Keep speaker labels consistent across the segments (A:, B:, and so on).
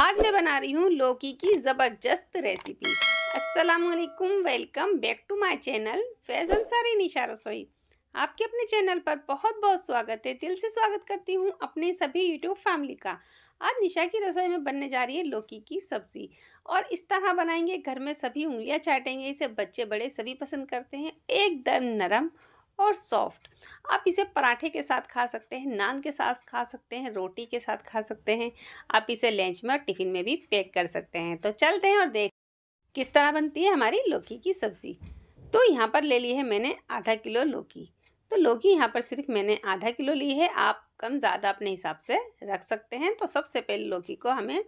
A: आज मैं बना रही हूँ लौकी की ज़बरदस्त रेसिपी अस्सलाम वालेकुम welcome back to my channel Faizan सारी निशा रसोई आपके अपने चैनल पर बहुत बहुत स्वागत है दिल से स्वागत करती हूँ अपने सभी यूट्यूब फैमिली का आज निशा की रसोई में बनने जा रही है लौकी की सब्ज़ी और इस तरह बनाएंगे घर में सभी उंगलियाँ चाटेंगे इसे बच्चे बड़े सभी पसंद करते हैं एकदम नरम और सॉफ्ट आप इसे पराठे के साथ खा सकते हैं नान के साथ खा सकते हैं रोटी के साथ खा सकते हैं आप इसे लंच में और टिफ़िन में भी पैक कर सकते हैं तो चलते हैं और देख किस तरह बनती है हमारी लौकी की सब्ज़ी तो यहाँ पर ले ली है मैंने आधा किलो लौकी तो लौकी यहाँ पर सिर्फ मैंने आधा किलो ली है आप कम ज़्यादा अपने हिसाब से रख सकते हैं तो सबसे पहले लौकी को हमें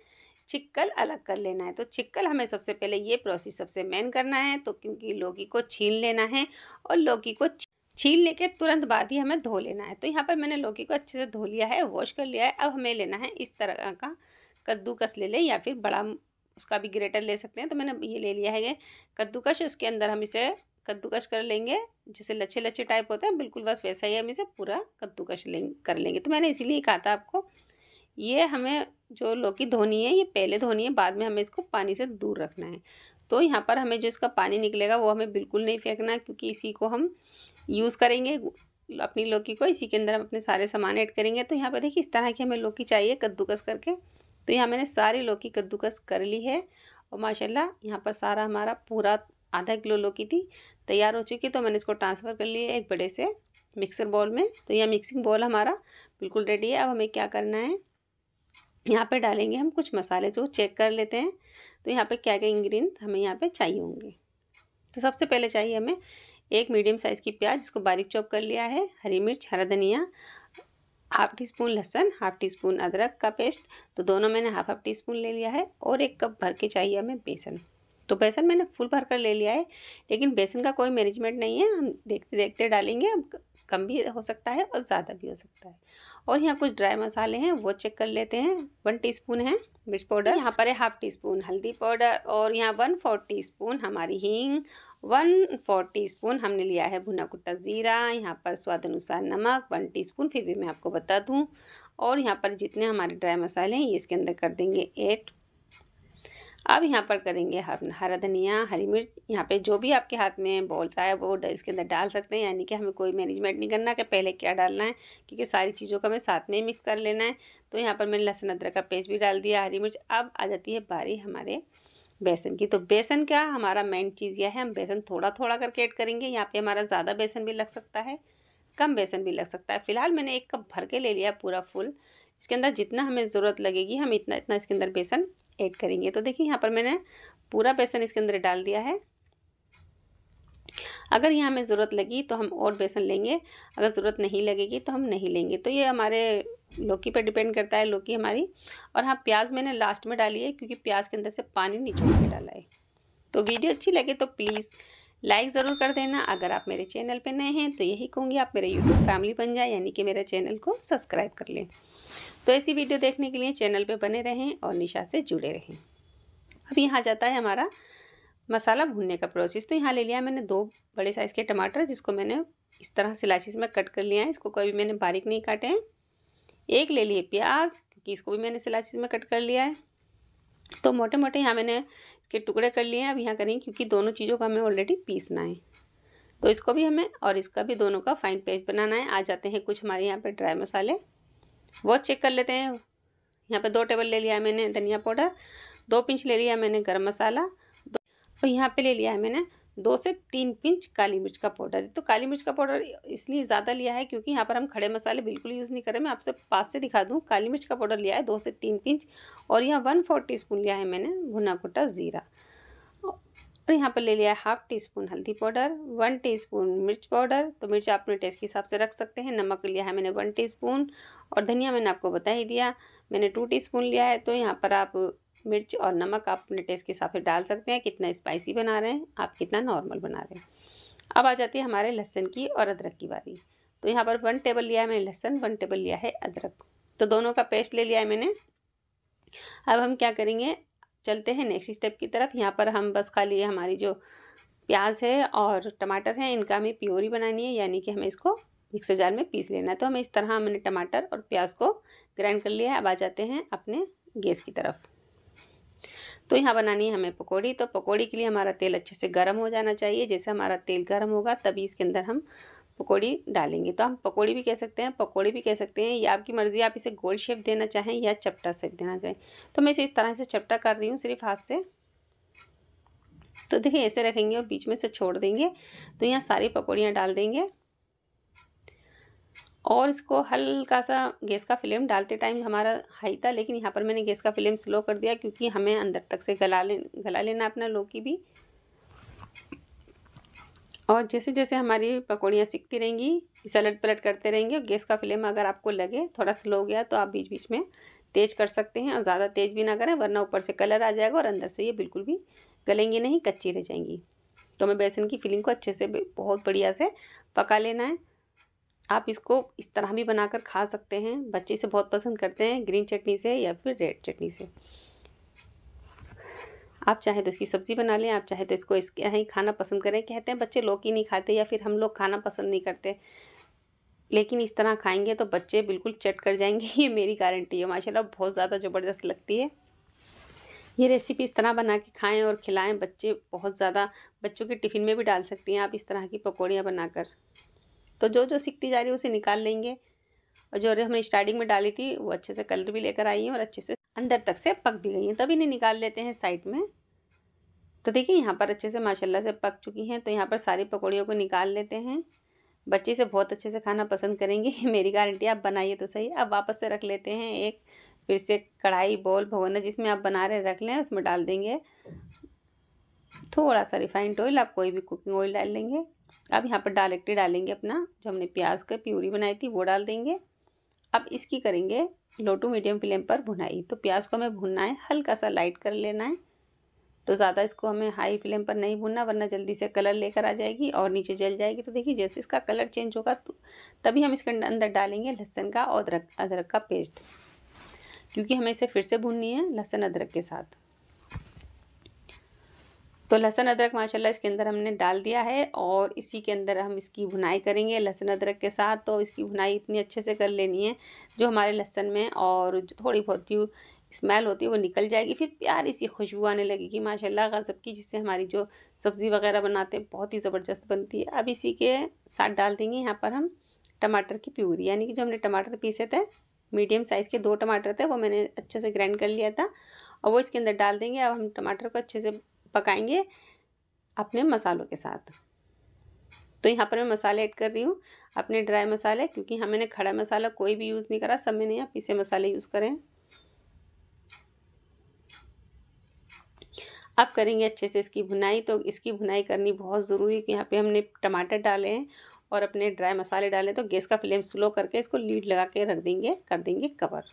A: छिक्कल अलग कर लेना है तो छिक्कल हमें सबसे पहले ये प्रोसेस सबसे मेन करना है तो क्योंकि लौकी को छीन लेना है और लौकी को छील लेके तुरंत बाद ही हमें धो लेना है तो यहाँ पर मैंने लौकी को अच्छे से धो लिया है वॉश कर लिया है अब हमें लेना है इस तरह का कद्दूकस ले लें या फिर बड़ा उसका भी ग्रेटर ले सकते हैं तो मैंने ये ले लिया है ये कद्दूकश उसके अंदर हम इसे कद्दूकश कर लेंगे जैसे लच्छे लच्छे टाइप होते हैं बिल्कुल बस वैसा ही हम इसे पूरा कद्दूकश लें कर लेंगे तो मैंने इसीलिए कहा था आपको ये हमें जो लौकी धोनी है ये पहले धोनी है बाद में हमें इसको पानी से दूर रखना है तो यहाँ पर हमें जो इसका पानी निकलेगा वो हमें बिल्कुल नहीं फेंकना क्योंकि इसी को हम यूज़ करेंगे अपनी लौकी को इसी के अंदर हम अपने सारे सामान ऐड करेंगे तो यहाँ पर देखिए इस तरह की हमें लौकी चाहिए कद्दूकस करके तो यहाँ मैंने सारी लौकी कद्दूकस कर ली है और माशाल्लाह यहाँ पर सारा हमारा पूरा आधा किलो लौकी थी तैयार हो चुकी तो मैंने इसको ट्रांसफ़र कर लिया एक बड़े से मिक्सर बॉल में तो यह मिक्सिंग बॉल हमारा बिल्कुल रेडी है अब हमें क्या करना है यहाँ पर डालेंगे हम कुछ मसाले जो चेक कर लेते हैं तो यहाँ पे क्या क्या इंग्रेडिएंट हमें यहाँ पे चाहिए होंगे तो सबसे पहले चाहिए हमें एक मीडियम साइज़ की प्याज जिसको बारीक चॉप कर लिया है हरी मिर्च हरा धनिया हाफ टी स्पून लहसन हाफ टी स्पून अदरक का पेस्ट तो दोनों मैंने हाफ हाफ टी स्पून ले लिया है और एक कप भर के चाहिए हमें बेसन तो बेसन मैंने फुल भर कर ले लिया है लेकिन बेसन का कोई मैनेजमेंट नहीं है हम देखते देखते डालेंगे अब कम भी हो सकता है और ज़्यादा भी हो सकता है और यहाँ कुछ ड्राई मसाले हैं वो चेक कर लेते हैं वन टीस्पून है मिर्च पाउडर यहाँ पर है हाफ टी स्पून हल्दी पाउडर और यहाँ वन फोर टी स्पून हमारी हींग वन फोर टी स्पून हमने लिया है भुना कुट्टा ज़ीरा यहाँ पर स्वाद अनुसार नमक वन टी स्पून फिर भी मैं आपको बता दूँ और यहाँ पर जितने हमारे ड्राई मसाले हैं ये इसके अंदर कर देंगे एट अब यहाँ पर करेंगे हर हरा धनिया हरी मिर्च यहाँ पे जो भी आपके हाथ में बोलता है वो इसके अंदर डाल सकते हैं यानी कि हमें कोई मैनेजमेंट नहीं करना कि पहले क्या डालना है क्योंकि सारी चीज़ों का हमें साथ में ही मिक्स कर लेना है तो यहाँ पर मैंने लहसुन अदरक का पेस्ट भी डाल दिया हरी मिर्च अब आ जाती है बारी हमारे बेसन की तो बेसन का हमारा मेन चीज़ यह है हम बेसन थोड़ा थोड़ा करके ऐड करेंगे यहाँ पर हमारा ज़्यादा बेसन भी लग सकता है कम बेसन भी लग सकता है फ़िलहाल मैंने एक कप भर के ले लिया पूरा फुल इसके अंदर जितना हमें ज़रूरत लगेगी हम इतना इतना इसके अंदर बेसन ऐड करेंगे तो देखिए यहाँ पर मैंने पूरा बेसन इसके अंदर डाल दिया है अगर यहाँ हमें ज़रूरत लगी तो हम और बेसन लेंगे अगर ज़रूरत नहीं लगेगी तो हम नहीं लेंगे तो ये हमारे लौकी पर डिपेंड करता है लौकी हमारी और हाँ प्याज मैंने लास्ट में डाली है क्योंकि प्याज के अंदर से पानी नीचे डाला है तो वीडियो अच्छी लगे तो प्लीज़ लाइक ज़रूर कर देना अगर आप मेरे चैनल पे नए हैं तो यही कहूँगी आप मेरे यूट्यूब फैमिली बन जाए यानी कि मेरे चैनल को सब्सक्राइब कर लें तो ऐसी वीडियो देखने के लिए चैनल पे बने रहें और निशा से जुड़े रहें अब यहाँ जाता है हमारा मसाला भूनने का प्रोसेस तो यहाँ ले लिया मैंने दो बड़े साइज़ के टमाटर जिसको मैंने इस तरह से में कट कर लिया है इसको कभी मैंने बारीक नहीं काटे हैं एक ले लिए प्याज क्योंकि इसको भी मैंने सिलासीज में कट कर लिया है तो मोटे मोटे यहाँ मैंने के टुकड़े कर लिए हैं अब यहाँ करेंगे क्योंकि दोनों चीज़ों का हमें ऑलरेडी पीसना है तो इसको भी हमें और इसका भी दोनों का फाइन पेस्ट बनाना है आ जाते हैं कुछ हमारे यहाँ पर ड्राई मसाले वो चेक कर लेते हैं यहाँ पर दो टेबल ले लिया है मैंने धनिया पाउडर दो पिंच ले लिया मैंने गर्म मसाला और यहाँ पर ले लिया है मैंने दो से तीन पिंच काली मिर्च का पाउडर तो काली मिर्च का पाउडर इसलिए ज़्यादा लिया है क्योंकि यहाँ पर हम खड़े मसाले बिल्कुल यूज़ नहीं करें मैं आपसे पास से दिखा दूँ काली मिर्च का पाउडर लिया है दो से तीन पिंच और यहाँ वन फोर टी स्पून लिया है मैंने भुना कुटा ज़ीरा और यहाँ पर ले लिया है हाफ टी स्पून हल्दी पाउडर वन टी स्पून मिर्च पाउडर तो मिर्च आप अपने टेस्ट के हिसाब से रख सकते हैं नमक लिया है मैंने वन टी स्पून और धनिया मैंने आपको बता ही दिया मैंने टू टी स्पून लिया है तो यहाँ पर आप मिर्च और नमक आप अपने टेस्ट के हिसाब से डाल सकते हैं कितना स्पाइसी बना रहे हैं आप कितना नॉर्मल बना रहे हैं अब आ जाती है हमारे लहसन की और अदरक की बारी तो यहाँ पर वन टेबल लिया है मैंने लहसन वन टेबल लिया है अदरक तो दोनों का पेस्ट ले लिया है मैंने अब हम क्या करेंगे चलते हैं नेक्स्ट स्टेप की तरफ यहाँ पर हम बस खाली हमारी जो प्याज है और टमाटर है इनका हमें प्योरी बनानी है यानी कि हमें इसको मिक्सर जार में पीस लेना है तो हमें इस तरह हमने टमाटर और प्याज को ग्राइंड कर लिया है अब आ जाते हैं अपने गैस की तरफ तो यहाँ बनानी है हमें पकौड़ी तो पकौड़ी के लिए हमारा तेल अच्छे से गर्म हो जाना चाहिए जैसे हमारा तेल गर्म होगा तभी इसके अंदर हम पकौड़ी डालेंगे तो हम पकौड़ी भी कह सकते हैं पकौड़ी भी कह सकते हैं या आपकी मर्ज़ी आप इसे गोल शेप देना चाहें या चपटा शेप देना चाहें तो मैं इसे इस तरह से चपटा कर रही हूँ सिर्फ हाथ से तो देखिए ऐसे रखेंगे और बीच में से छोड़ देंगे तो यहाँ सारी पकौड़ियाँ डाल देंगे और इसको हल्का सा गैस का फ्लेम डालते टाइम हमारा हाई था लेकिन यहाँ पर मैंने गैस का फ्लेम स्लो कर दिया क्योंकि हमें अंदर तक से गला ले गला लेना अपना लौकी भी और जैसे जैसे हमारी पकौड़ियाँ सीखती रहेंगी इसे अलट पलट करते रहेंगे और गैस का फ्लेम अगर आपको लगे थोड़ा स्लो हो गया तो आप बीच बीच में तेज़ कर सकते हैं और ज़्यादा तेज़ भी ना करें वरना ऊपर से कलर आ जाएगा और अंदर से ये बिल्कुल भी गलेंगी नहीं कच्ची रह जाएंगी तो हमें बेसन की फिलिंग को अच्छे से बहुत बढ़िया से पका लेना है आप इसको इस तरह भी बनाकर खा सकते हैं बच्चे इसे बहुत पसंद करते हैं ग्रीन चटनी से या फिर रेड चटनी से आप चाहे तो इसकी सब्ज़ी बना लें आप चाहे तो इसको इस ही खाना पसंद करें कहते हैं बच्चे लौकी नहीं खाते या फिर हम लोग खाना पसंद नहीं करते लेकिन इस तरह खाएंगे तो बच्चे बिल्कुल चट कर जाएंगे ये मेरी गारंटी है माशाल्लाह बहुत ज़्यादा ज़बरदस्त लगती है ये रेसिपी इस तरह बना के खाएँ और खिलाएँ बच्चे बहुत ज़्यादा बच्चों के टिफ़िन में भी डाल सकती हैं आप इस तरह की पकौड़ियाँ बनाकर तो जो जो सीखती जा रही है उसे निकाल लेंगे और जो हमने स्टार्टिंग में डाली थी वो अच्छे से कलर भी लेकर आई हैं और अच्छे से अंदर तक से पक भी गई हैं तभी इन्हें निकाल लेते हैं साइड में तो देखिए यहाँ पर अच्छे से माशाल्लाह से पक चुकी हैं तो यहाँ पर सारी पकौड़ियों को निकाल लेते हैं बच्चे से बहुत अच्छे से खाना पसंद करेंगे मेरी गारंटी आप बनाइए तो सही अब वापस से रख लेते हैं एक फिर से कढ़ाई बॉल भगोना जिसमें आप बना रहे रख लें उसमें डाल देंगे थोड़ा सा रिफाइंड ऑयल आप कोई भी कुकिंग ऑयल डाल लेंगे अब यहाँ पर डायरेक्टली डालेंगे अपना जो हमने प्याज का प्यूरी बनाई थी वो डाल देंगे अब इसकी करेंगे लो टू मीडियम फ्लेम पर भुनाई तो प्याज को हमें भुनना है हल्का सा लाइट कर लेना है तो ज़्यादा इसको हमें हाई फ्लेम पर नहीं भुनना वरना जल्दी से कलर लेकर आ जाएगी और नीचे जल जाएगी तो देखिए जैसे इसका कलर चेंज होगा तो तभी हम इसके अंदर डालेंगे लहसुन का और अदरक अदरक का पेस्ट क्योंकि हमें इसे फिर से भूननी है लहसुन अदरक के साथ तो लहसुन अदरक माशाल्लाह इसके अंदर हमने डाल दिया है और इसी के अंदर हम इसकी भुनाई करेंगे लहसुन अदरक के साथ तो इसकी भुनाई इतनी अच्छे से कर लेनी है जो हमारे लहसुन में और थोड़ी बहुत जो स्मेल होती है वो निकल जाएगी फिर प्यारी सी खुशबू आने लगेगी माशाल्लाह गज़ब की जिससे हमारी जो सब्ज़ी वगैरह बनाते हैं बहुत ही ज़बरदस्त बनती है अब इसी के साथ डाल देंगे यहाँ पर हम टमाटर की प्यूरी यानी कि जो हमने टमाटर पीसे थे मीडियम साइज़ के दो टमाटर थे वो मैंने अच्छे से ग्राइंड कर लिया था और वो इसके अंदर डाल देंगे अब हम टमाटर को अच्छे से पकाएंगे अपने मसालों के साथ तो यहाँ पर मैं मसाले ऐड कर रही हूँ अपने ड्राई मसाले क्योंकि हमें ने खड़ा मसाला कोई भी यूज़ नहीं करा सब मैंने यहाँ पीसे मसाले यूज़ करें अब करेंगे अच्छे से इसकी भुनाई तो इसकी भुनाई करनी बहुत ज़रूरी है यहाँ पे हमने टमाटर डाले हैं और अपने ड्राई मसाले डाले तो गैस का फ्लेम स्लो करके इसको लीड लगा के रख देंगे कर देंगे कवर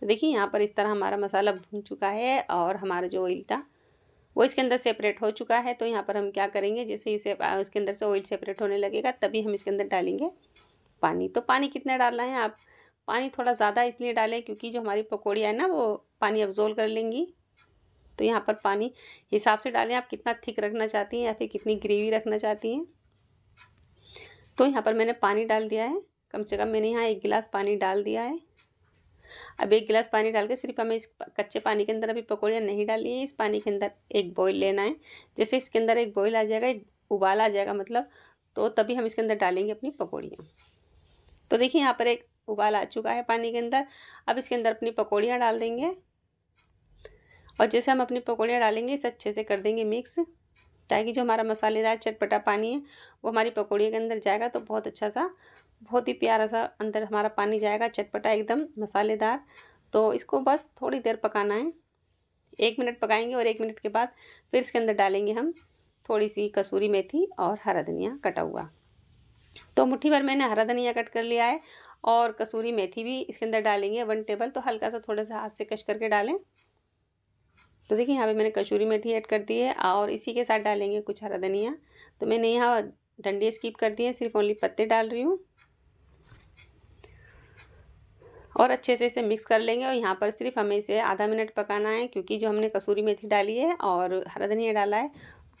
A: तो देखिए यहाँ पर इस तरह हमारा मसाला भून चुका है और हमारा जो ऑयल था वो इसके अंदर सेपरेट हो चुका है तो यहाँ पर हम क्या करेंगे जैसे इसे इसके अंदर से ऑयल सेपरेट होने लगेगा तभी हम इसके अंदर डालेंगे पानी तो पानी कितना डालना है आप पानी थोड़ा ज़्यादा इसलिए डालें क्योंकि जो हमारी पकौड़ियाँ हैं ना वो पानी अब्जोल कर लेंगी तो यहाँ पर पानी हिसाब से डालें आप कितना थिक रखना चाहती हैं या फिर कितनी ग्रेवी रखना चाहती हैं तो यहाँ पर मैंने पानी डाल दिया है कम से कम मैंने यहाँ एक गिलास पानी डाल दिया है अब एक गिलास पानी डाल के सिर्फ हमें इस कच्चे पानी के अंदर अभी पकौड़ियाँ नहीं डाली है इस पानी के अंदर एक बॉयल लेना है जैसे इसके अंदर एक बॉयल आ जाएगा एक उबाल आ जाएगा मतलब तो तभी हम इसके अंदर डालेंगे अपनी पकौड़ियाँ तो देखिए यहाँ पर एक उबाल आ चुका है पानी के अंदर अब इसके अंदर अपनी पकौड़ियाँ डाल देंगे और जैसे हम अपनी पकौड़ियाँ डालेंगे इसे अच्छे से कर देंगे मिक्स ताकि जो हमारा मसालेदार चटपटा पानी है वो हमारी पकौड़ियों के अंदर जाएगा तो बहुत अच्छा सा बहुत ही प्यारा सा अंदर हमारा पानी जाएगा चटपटा एकदम मसालेदार तो इसको बस थोड़ी देर पकाना है एक मिनट पकाएंगे और एक मिनट के बाद फिर इसके अंदर डालेंगे हम थोड़ी सी कसूरी मेथी और हरा धनिया कटा हुआ तो मुट्ठी भर मैंने हरा धनिया कट कर लिया है और कसूरी मेथी भी इसके अंदर डालेंगे वन टेबल तो हल्का सा थोड़ा सा हाथ से कश करके डालें तो देखिए यहाँ पे मैंने कसूरी मेथी ऐड कर दी है और इसी के साथ डालेंगे कुछ हरा धनिया तो मैंने यहाँ डंडे स्कीप कर दिए सिर्फ ओनली पत्ते डाल रही हूँ और अच्छे से इसे मिक्स कर लेंगे और यहाँ पर सिर्फ हमें इसे आधा मिनट पकाना है क्योंकि जो हमने कसूरी मेथी डाली है और हरा धनिया डाला है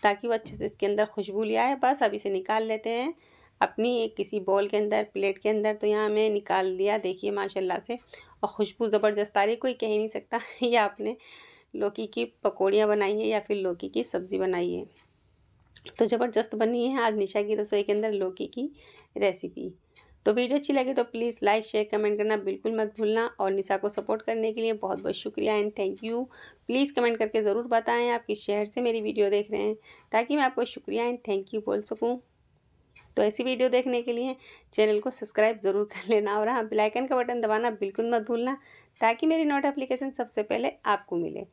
A: ताकि वो अच्छे से इसके अंदर खुशबू लिया है बस अब इसे निकाल लेते हैं अपनी एक किसी बॉल के अंदर प्लेट के अंदर तो यहाँ मैं निकाल दिया देखिए माशाल्लाह से और खुशबू ज़बरदस्त आ रही कोई कह ही नहीं सकता ये आपने लौकी की पकौड़ियाँ बनाई है या फिर लौकी की सब्ज़ी बनाई है तो ज़बरदस्त बनी है आज निशा की रसोई के अंदर लौकी की रेसिपी तो वीडियो अच्छी लगे तो प्लीज़ लाइक शेयर कमेंट करना बिल्कुल मत भूलना और निशा को सपोर्ट करने के लिए बहुत बहुत शुक्रिया and thank you please comment करके ज़रूर बताएं आप किस शहर से मेरी वीडियो देख रहे हैं ताकि मैं आपको शुक्रिया एंड थैंक यू बोल सकूँ तो ऐसी वीडियो देखने के लिए चैनल को सब्सक्राइब ज़रूर कर लेना और हाँ बेलाइकन का बटन दबाना बिल्कुल मत भूलना ताकि मेरी नोट सबसे पहले आपको मिले